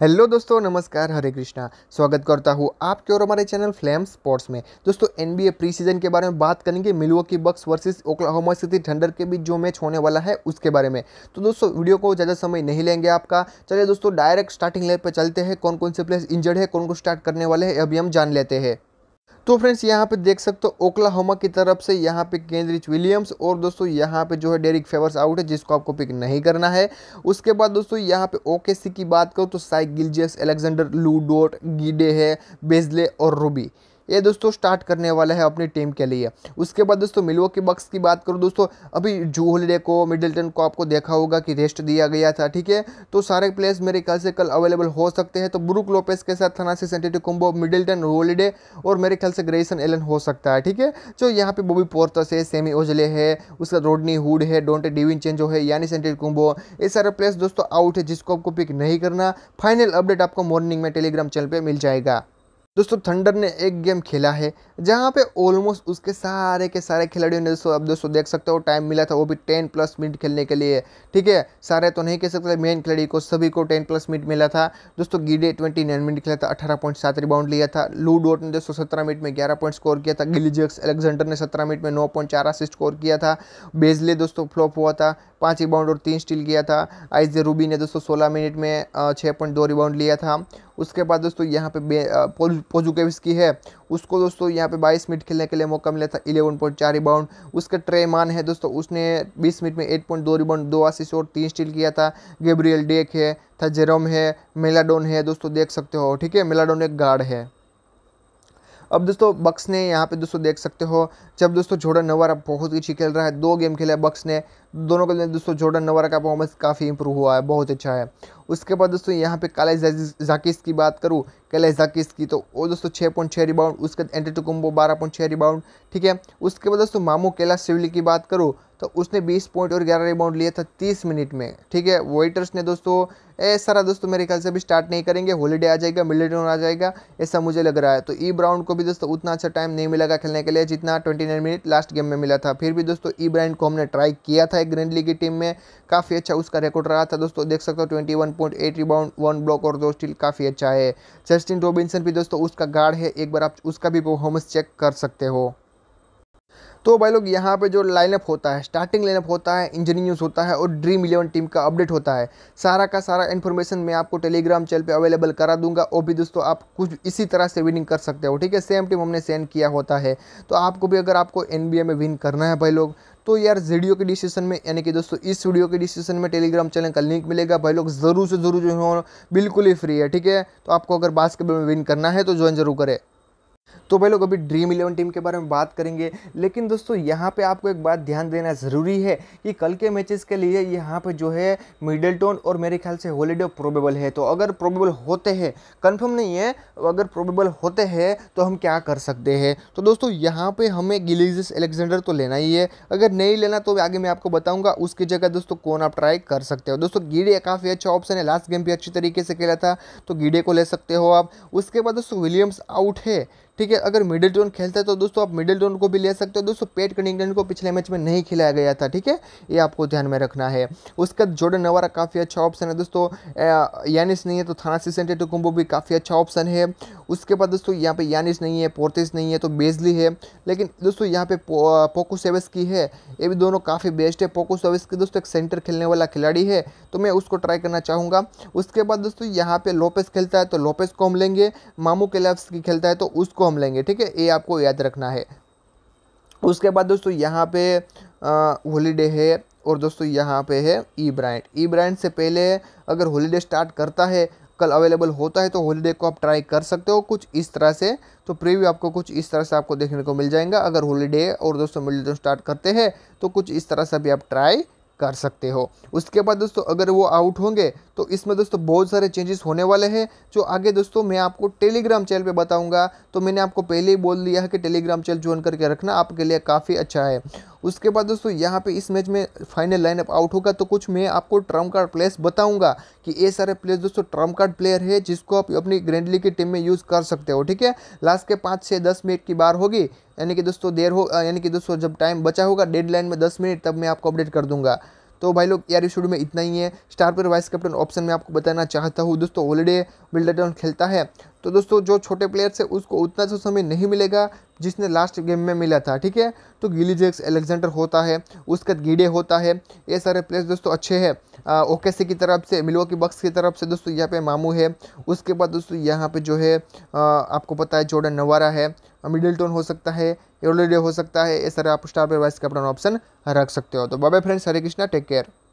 hello दोस्तों नमस्कार हरे कृष्णा स्वागत करता हूँ आपके और हमारे चैनल फ्लेम स्पोर्ट्स में दोस्तों एनबीए प्री सीजन के बारे में बात करेंगे Milwaukee Bucks versus Oklahoma City Thunder के बीच जो मैच होने वाला है उसके बारे में तो दोस्तों वीडियो को ज़्यादा समय नहीं लेंगे आपका चलिए दोस्तों डायरेक्ट स्टार्टिंग लेवल पर चलते हैं कौन कौन से प्लेयर्स इंजर्ड है कौन को स्टार्ट करने वाले हैं अभी हम जान लेते हैं तो फ्रेंड्स यहाँ पे देख सकते हो ओकलाहोमा की तरफ से यहाँ पे केंद्रिच विलियम्स और दोस्तों यहाँ पे जो है डेरिक फेवर्स आउट है जिसको आपको पिक नहीं करना है उसके बाद दोस्तों यहाँ पे ओकेसी की बात करो तो साइक गिलजियस एलेक्जेंडर लूडोट गिडे है बेजले और रूबी ये दोस्तों स्टार्ट करने वाला है अपनी टीम के लिए उसके बाद दोस्तों मिलवो की बक्स की बात करूँ दोस्तों अभी जू हॉलीडे को मिडिलटन को आपको देखा होगा कि रेस्ट दिया गया था ठीक है तो सारे प्लेयर्स मेरे ख्याल से कल अवेलेबल हो सकते हैं तो ब्रुक लोपेस के साथ थनासी सेंटेटिव कुम्बो मिडिलटन हॉलीडे और मेरे ख्याल से ग्रेसन एलन हो सकता है ठीक है जो यहाँ पे बोबी पोर्तस है सेमी ओजले है उसका रोडनी हुड है डोंटे डिविन चेंजो है यानी सेंटेटिव कुम्बो ये सारे प्लेयर्स दोस्तों आउट है जिसको आपको पिक नहीं करना फाइनल अपडेट आपको मॉर्निंग में टेलीग्राम चैनल पर मिल जाएगा दोस्तों थंडर ने एक गेम खेला है जहाँ पे ऑलमोस्ट उसके सारे के सारे खिलाड़ियों ने दोस्तों अब दोस्तों देख सकते हो टाइम मिला था वो भी टेन प्लस मिनट खेलने के लिए ठीक है सारे तो नहीं कह सकते मेन खिलाड़ी को सभी को टेन प्लस मिनट मिला था दोस्तों गीडे ट्वेंटी नाइन मिनट खेला था अठारह पॉइंट सात रिबाउंड लिया था लू डोट ने दोस्तों सत्रह मिनट में ग्यारह पॉइंट स्कोर किया था गिली एलेक्जेंडर ने सत्रह मिनट में नौ पॉइंट चार असिस्ट स्कोर किया था बेजले दोस्तों फ्लॉप हुआ था पाँच रिबाउंड और तीन स्टील किया था आइजे रूबी ने दोस्तों सोलह मिनट में छः पॉइंट दो रिबाउंड लिया था उसके बाद दोस्तों यहाँ पे पोजुकेविस्की है उसको दोस्तों यहाँ पे 22 मिनट खेलने के लिए मौका मिला था 11.4 पॉइंट चार रिबाउंड उसका ट्रेमान है दोस्तों उसने 20 मिनट में 8.2 पॉइंट रिबाउंड दो आसिस और तीन स्टील किया था गेब्रियल डेक है था जेरोम है मेलाडोन है दोस्तों देख सकते हो ठीक है मेलाडोन एक गार्ड है अब दोस्तों बक्स ने यहाँ पे दोस्तों देख सकते हो जब दोस्तों जोर्डन नवारा बहुत ही अच्छी खेल रहा है दो गेम खेला है बक्स ने दोनों के लिए दोस्तों जोर्डन नवारा का परफॉर्मेंस काफ़ी इंप्रूव हुआ है बहुत अच्छा है उसके बाद दोस्तों यहाँ पे काले जाकिस की बात करूँ काले जाकिस की तो वो दोस्तों छः पॉइंट छः रिबाउंड उसके बाद एंटी टुकुम्बो बारह पॉइंट छः रिबाउंड ठीक है उसके बाद दोस्तों मामू कैला सिवली की बात करूँ तो उसने बीस पॉइंट और ग्यारह रिबाउंड लिया था तीस मिनट में ठीक है वेटर्स ने दोस्तों ए सारा दोस्तों मेरे ख्याल से अभी स्टार्ट नहीं करेंगे हॉलीडे आ जाएगा मिलिटन आ जाएगा ऐसा मुझे लग रहा है तो ई e ब्राउन को भी दोस्तों उतना अच्छा टाइम नहीं मिलेगा खेलने के लिए जितना ट्वेंटी कंटेनर मिनट लास्ट गेम में मिला था फिर भी दोस्तों ई ब्रांड को हमने ट्राई किया था एक ग्रैंड लीग की टीम में काफ़ी अच्छा उसका रिकॉर्ड रहा था दोस्तों देख सकते हो twenty one point eight rebound one block और दो स्टील काफ़ी अच्छा है जस्टिन रॉबिन्सन भी दोस्तों उसका गार्ड है एक बार आप उसका भी परफॉर्मेंस चेक कर सकते हो तो भाई लोग यहाँ पे जो लाइनअप होता है स्टार्टिंग लाइनअप होता है इंजीनियर न्यूज़ होता है और ड्रीम इलेवन टीम का अपडेट होता है सारा का सारा इन्फॉर्मेशन मैं आपको टेलीग्राम चैनल पे अवेलेबल करा दूंगा और भी दोस्तों आप कुछ इसी तरह से विनिंग कर सकते हो ठीक है सेम टीम हमने सेंड किया होता है तो आपको भी अगर आपको एन में विन करना है भाई लोग तो यार वीडियो के डिस्क्रिप्शन में यानी कि दोस्तों इस वीडियो के डिस्क्रिप्शन में टेलीग्राम चैनल का लिंक मिलेगा भाई लोग ज़रूर से ज़रूर जो बिल्कुल ही फ्री है ठीक है तो आपको अगर बास्केटबॉल में विन करना है तो ज्वाइन जरूर करें तो भाई लोग अभी ड्रीम इलेवन टीम के बारे में बात करेंगे लेकिन दोस्तों यहाँ पे आपको एक बात ध्यान देना ज़रूरी है कि कल के मैचेस के लिए यहाँ पे जो है टोन और मेरे ख्याल से हॉलीडे प्रोबेबल है तो अगर प्रोबेबल होते हैं कन्फर्म नहीं है अगर प्रोबेबल होते हैं तो हम क्या कर सकते हैं तो दोस्तों यहाँ पर हमें गिलीज़स एलेक्जेंडर तो लेना ही है अगर नहीं लेना तो आगे मैं आपको बताऊँगा उसकी जगह दोस्तों कौन आप ट्राई कर सकते हो दोस्तों गीडे काफ़ी अच्छा ऑप्शन है लास्ट गेम भी अच्छी तरीके से खेला था तो गिड़े को ले सकते हो आप उसके बाद दोस्तों विलियम्स आउट है ठीक है देखिए अगर मिडिल टोन खेलता है तो दोस्तों आप मिडिल टोन को भी ले सकते हो दोस्तों पेट कनिंगटन को पिछले मैच में नहीं खिलाया गया था ठीक है ये आपको ध्यान में रखना है उसके बाद जोडन नवारा काफ़ी अच्छा ऑप्शन है दोस्तों यानिस नहीं है तो थाना सिसेंटे टुकुम्बो भी काफ़ी अच्छा ऑप्शन है उसके बाद दोस्तों यहाँ पे यानिस नहीं है पोर्तिस नहीं है तो बेजली है लेकिन दोस्तों यहाँ पे पोको सेवेस की है ये भी दोनों काफ़ी बेस्ट है पोको सेवेस की दोस्तों एक सेंटर खेलने वाला खिलाड़ी है तो मैं उसको ट्राई करना चाहूँगा उसके बाद दोस्तों यहाँ पे लोपेस खेलता है तो लोपेस को हम लेंगे मामू कैलाप्स की खेलता है तो उसको हम लेंगे ठीक है ये आपको याद रखना है उसके बाद दोस्तों यहाँ पे होलीडे है और दोस्तों यहाँ पे है ई ब्रांड ई ब्रांड से पहले अगर हॉलीडे स्टार्ट करता है कल अवेलेबल होता है तो हॉलीडे को आप ट्राई कर सकते हो कुछ इस तरह से तो प्रीव्यू आपको कुछ इस तरह से आपको देखने को मिल जाएगा अगर हॉलीडे और दोस्तों मिल टर्म स्टार्ट तो करते हैं तो कुछ इस तरह से भी आप ट्राई कर सकते हो उसके बाद दोस्तों अगर वो आउट होंगे तो इसमें दोस्तों बहुत सारे चेंजेस होने वाले हैं जो आगे दोस्तों मैं आपको टेलीग्राम चैनल पे बताऊंगा तो मैंने आपको पहले ही बोल दिया है कि टेलीग्राम चैनल ज्वाइन करके रखना आपके लिए काफ़ी अच्छा है उसके बाद दोस्तों यहाँ पे इस मैच में फाइनल लाइनअप आउट होगा तो कुछ मैं आपको ट्रम्प कार्ड प्लेयर्स बताऊंगा कि ये सारे प्लेयर्स दोस्तों ट्रम्प कार्ड प्लेयर है जिसको आप अपनी ग्रैंडली की टीम में यूज़ कर सकते हो ठीक है लास्ट के पाँच से दस मिनट की बार होगी यानी कि दोस्तों देर हो यानी कि दोस्तों जब टाइम बचा होगा लाइन में दस मिनट तब मैं आपको अपडेट कर दूंगा तो भाई लोग यार शुरू में इतना ही है स्टार पर वाइस कैप्टन ऑप्शन में आपको बताना चाहता हूँ दोस्तों ऑलरेडी बिल्डर डाउन खेलता है तो दोस्तों जो छोटे प्लेयर्स है उसको उतना तो समय नहीं मिलेगा जिसने लास्ट गेम में मिला था ठीक है तो गिली एलेक्जेंडर होता है उसके बाद गीडे होता है ये सारे प्लेयर्स दोस्तों अच्छे हैं ओके सी की तरफ से मिलवो की बक्स की तरफ से दोस्तों यहाँ पे मामू है उसके बाद दोस्तों यहाँ पे जो है आ, आपको पता है जोर्डन नवारा है मिडिल हो सकता है एरोडे हो सकता है ये सारे आप स्टार पर वाइस कैप्टन ऑप्शन रख सकते हो तो बाबा friends Hare Krishna take care